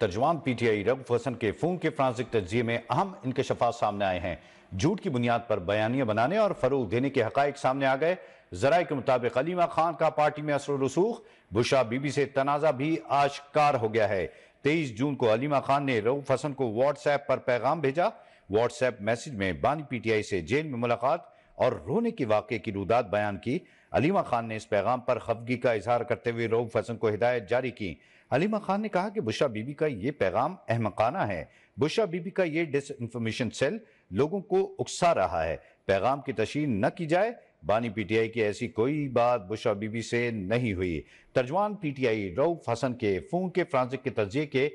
तर्जुमान P T I Raghu Hasan के फूम के फ्रांसिक तजिए में अहम इंकशफात सामने आए हैं झूठ की बुनियाद पर बयानियां बनाने और फरूग देने के हक सामने आ गए जरा के मुताबिक अलीमा खान का पार्टी में असर रसूख बुशा बीबी से तनाज़ा भी आशकार हो गया है तेईस जून को अलीमा खान ने रऊफ हसन को व्हाट्सएप पर पैगाम भेजा व्हाट्सएप मैसेज में बानी पी टी आई से जेल में मुलाकात और रोने के वाक्य की रुदात बयान की अलीमा खान ने इस पैगाम पर खफगी का इजहार करते हुए रऊफ हसन को हिदायत जारी की अलीमा खान ने कहा कि बुशा बीबी का ये पैगाम अहमकाना है बुशा बीबी का ये डिस इंफॉर्मेशन सेल लोगों को उकसा रहा है पैगाम की तशीन न की जाए बानी पीटीआई की ऐसी कोई बात बुशा बीबी से नहीं हुई टी पीटीआई रऊफ हसन के फ़ोन के फ्रांसिक के तजिए के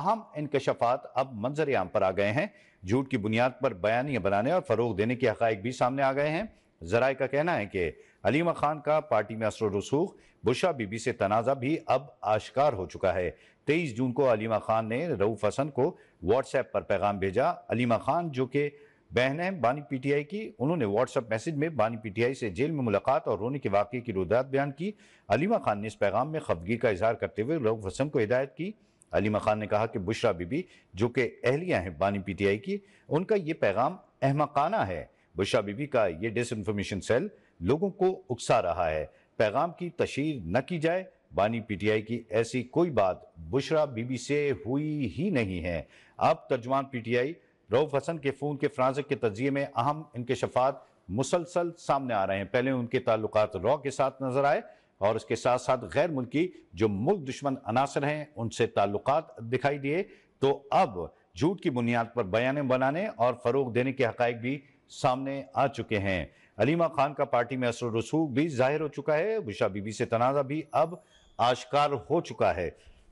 अहम इनकशफात अब मंजर आम पर आ गए हैं झूठ की बुनियाद पर बयानियाँ बनाने और फ़रोग देने के हक़ भी सामने आ गए हैं जराए का कहना है कि अलीमा खान का पार्टी में असर रसूख बुशा बीबी से तनाज़ा भी अब आश्कार हो चुका है तेईस जून को अलीमा खान ने रऊफ हसन को व्हाट्सएप पर पैगाम भेजा अलीमा खान जो कि बहन है बानी पीटीआई की उन्होंने व्हाट्सएप मैसेज में बानी पीटीआई से जेल में मुलाकात और रोने के वाक़े की रुदात बयान की अलीमा खान ने इस पैगाम में खफगी का इजहार करते हुए रऊफ हसन को हिदायत की अलीमा खान ने कहा कि बुशरा बीबी जो कि अहलियाँ हैं बानी पीटीआई की उनका ये पैगाम अहमकाना है बुशा बीबी का ये डिस इन्फॉर्मेशन सेल लोगों को उकसा रहा है पैगाम की तशहर न की जाए बानी पीटीआई की ऐसी कोई बात बुशरा बीबी से हुई ही नहीं है अब तर्जमान पीटीआई रऊफ हसन के फ़ोन के फ्रांसिक के तजिए में अहम इनकशफात मुसलसल सामने आ रहे हैं पहले उनके ताल्लुक रॉ के साथ नजर आए और उसके साथ साथ गैर मुल्की जो मुल्क दुश्मन अनासर हैं उनसे ताल्लुक दिखाई दिए तो अब झूठ की बुनियाद पर बयान बनाने और फ़रोग देने के हक़ भी सामने आ चुके हैं अलीमा खान का पार्टी में असर रसूख भी जाहिर हो चुका है बुशा बीबी से तनाज़ा भी अब आश्कार हो चुका है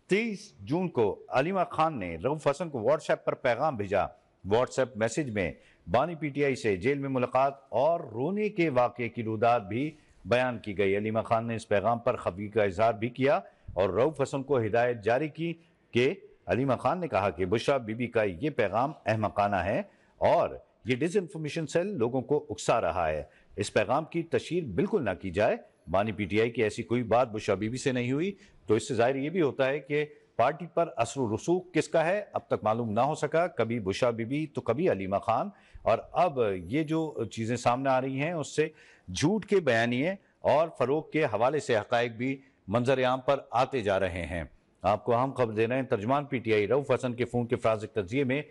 तीस जून को अलीमा खान ने रऊफ हसन को व्हाट्सएप पर पैगाम भेजा व्हाट्सएप मैसेज में बानी पीटीआई से जेल में मुलाकात और रोने के वाक़े की रुदात भी बयान की गई अलीमा खान ने इस पैगाम पर खबी का इजहार भी किया और रऊफ हसन को हिदायत जारी की कि अलीमा खान ने कहा कि बुशा बीबी का ये पैगाम अहमकाना है और ये डिस इन्फॉर्मेशन सेल लोगों को उकसा रहा है इस पैगाम की तशहर बिल्कुल ना की जाए मानी पीटीआई की ऐसी कोई बात बुशा बीबी से नहीं हुई तो इससे जाहिर ये भी होता है कि पार्टी पर असर रसूख किसका है अब तक मालूम ना हो सका कभी बुशा बीबी तो कभी अलीमा खान और अब ये जो चीज़ें सामने आ रही हैं उससे झूठ के बयानिए और फ़रोग के हवाले से हक भी मंजर आम पर आते जा रहे हैं आपको अहम खबर दे रहे हैं तर्जमान P T I Rauf Hasan के फ़ोन के फ्राज तजिए में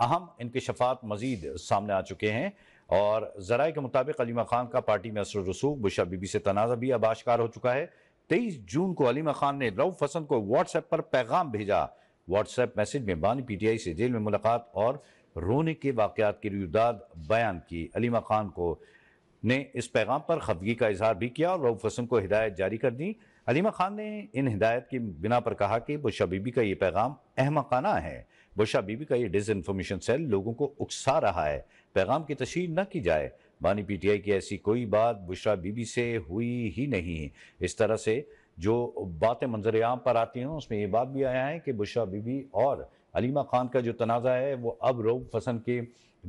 अहम शफात मजीद सामने आ चुके हैं और ज़रा के मुताबिक अलीमा खान का पार्टी में असर रसूख बुशा बीबी से तनाज़ा भी अब आशकार हो चुका है तेईस जून को अलीमा खान ने रऊ फ़सन को व्हाट्सएप पर पैगाम भेजा व्हाट्सएप मैसेज में बानी पीटीआई से जेल में मुलाकात और रोने के वाकत की रुदाद बयान की अलीमा खान को ने इस पैगाम पर खफगी का इजहार भी किया और रऊफ हसन को हिदायत जारी कर दी अलीमा खान ने इन हिदायत की बिना पर कहा कि बुशा बीबी का ये पैगाम अहमकाना है बुशा बीबी का ये डिस इन्फॉर्मेशन सेल लोगों को उकसा रहा है पैगाम की तशहर न की जाए बानी पीटीआई की ऐसी कोई बात बुशरा बीबी से हुई ही नहीं इस तरह से जो बातें मंजरआम पर आती हैं उसमें ये बात भी आया है कि बुशरा बीबी और अलीमा खान का जो तनाज़ा है वो अब रोब फसन के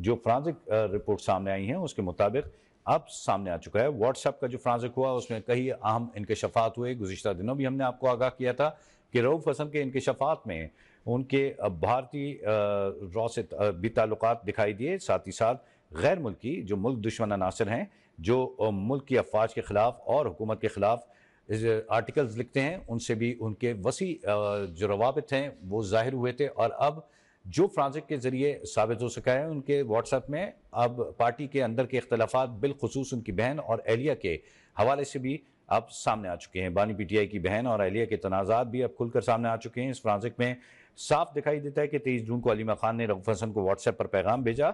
जो फ्रांसिक रिपोर्ट सामने आई हैं उसके मुताबिक अब सामने आ चुका है व्हाट्सएप का जो फ्रांसिक हुआ उसमें कई अहम शफात हुए गुजशत दिनों भी हमने आपको आगाह किया था कि रऊफ फसन के शफात में उनके भारतीय रॉ से भी ताल्लुक दिखाई दिए साथ ही साथ गैर मुल्की जो मुल्क दुश्मन अनासर हैं जो मुल्क की अफवाज के ख़िलाफ़ और हुकूमत के ख़िलाफ़ आर्टिकल्स लिखते हैं उनसे भी उनके वसी जो रवाबित हैं वो ज़ाहिर हुए थे और अब जो फ्रांसिक के ज़रिए साबित हो सका है उनके व्हाट्सएप में अब पार्टी के अंदर के अख्तलाफा बिलखसूस उनकी बहन और एहलिया के हवाले से भी अब सामने आ चुके हैं बानी पीटीआई की बहन और एहलिया के तनाज़ात भी अब खुलकर सामने आ चुके हैं इस फ्रांसिक में साफ दिखाई देता है कि तेईस जून को अलीमा खान ने रघुफ हसन को व्हाट्सएप पर पैगाम भेजा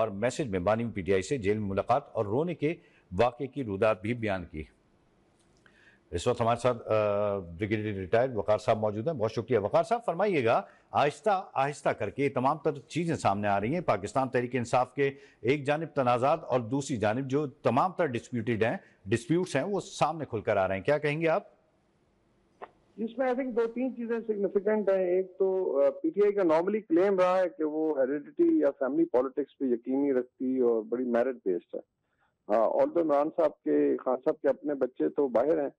और मैसेज में बानी पीटीआई से जेल में मुलाकात और रोने के वाक्य की रुदात भी बयान की इस वक्त हमारे साथ ब्रिगेडियर रिटायर्ड वकार साहब मौजूद हैं बहुत शुक्रिया वकार साहब फरमाइएगा आहिस्ता आहिस्ता करके तमाम तर चीज़ें सामने आ रही हैं पाकिस्तान तहरीक इंसाफ के एक जानब तनाजात और दूसरी जानब जो तमाम तर डिस्प्यूटेड हैं डिस्प्यूट्स हैं वो सामने खुलकर आ रहे हैं क्या कहेंगे आप जिसमें आई थिंक दो तीन चीजें सिग्निफिकेंट हैं एक तो पीटीआई का नॉर्मली क्लेम रहा है कि वो हेरिडिटी या फैमिली पॉलिटिक्स पे यकीन रखती और बड़ी मेरिट बेस्ड है ऑल हाँ, दो इमरान साहब के खान साहब के अपने बच्चे तो बाहर हैं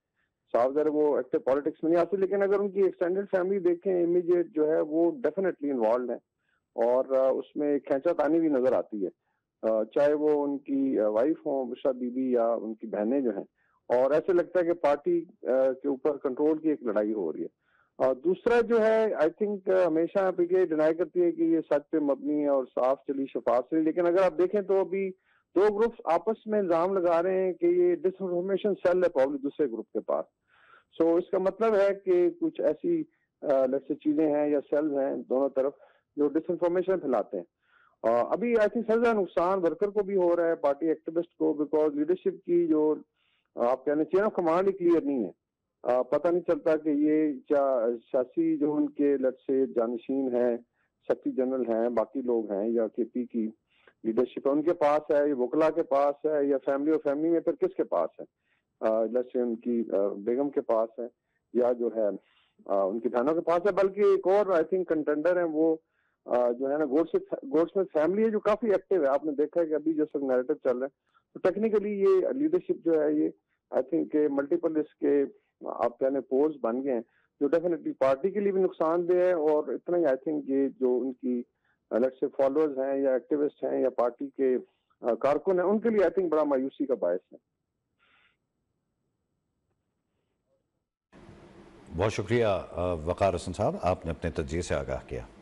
साफ जर वो एक्टिव पॉलिटिक्स में नहीं आते लेकिन अगर उनकी एक्सटेंडेड फैमिली देखें इमीजिएट जो है वो डेफिनेटली इन्वॉल्व है और उसमें खेचा तानी भी नजर आती है चाहे वो उनकी वाइफ हो बुशा बीबी या उनकी बहनें जो हैं और ऐसे लगता है कि पार्टी के ऊपर कंट्रोल की एक लड़ाई हो रही है और दूसरा जो है आई थिंक हमेशा पीटीआई डिनाई करती है कि ये सच पे मबनी है और साफ चली शफाफ चली लेकिन अगर आप देखें तो अभी दो ग्रुप्स आपस में इल्जाम लगा रहे हैं कि ये डिसइंफॉर्मेशन सेल है पब्लिक दूसरे ग्रुप के पास सो so, इसका मतलब है कि कुछ ऐसी से चीजें हैं या सेल्स हैं दोनों तरफ जो डिसइंफॉर्मेशन फैलाते हैं आ, अभी आई थिंक सबसे नुकसान वर्कर को भी हो रहा है पार्टी एक्टिविस्ट को बिकॉज लीडरशिप की जो आप कहना चाहिए ना कमांड ही क्लियर नहीं है आ, पता नहीं चलता कि ये शासी जो उनके लट से जानशीन है सेक्रेटरी जनरल हैं बाकी लोग हैं या के पी की लीडरशिप है उनके पास है या वकला के पास है या फैमिली और फैमिली में फिर किसके पास है लट से उनकी बेगम के पास है या जो है आ, उनकी के पास है बल्कि एक और आई थिंक कंटेंडर है वो आ, जो है ना गोड्स में फैमिली है जो काफी एक्टिव है आपने देखा है कि अभी जो सब नैरेटिव चल रहा है तो टेक्निकली ये लीडरशिप जो है ये आई थिंक मल्टीपल इसके आप कहने पोज बन गए हैं जो डेफिनेटली पार्टी के लिए भी नुकसानदेह है और इतना ही आई थिंक ये जो उनकी अलग से फॉलोअर्स हैं या एक्टिविस्ट हैं या पार्टी के uh, कारकुन हैं उनके लिए आई थिंक बड़ा मायूसी का बायस है बहुत शुक्रिया uh, वकार हसन साहब आपने अपने तजिए से आगाह किया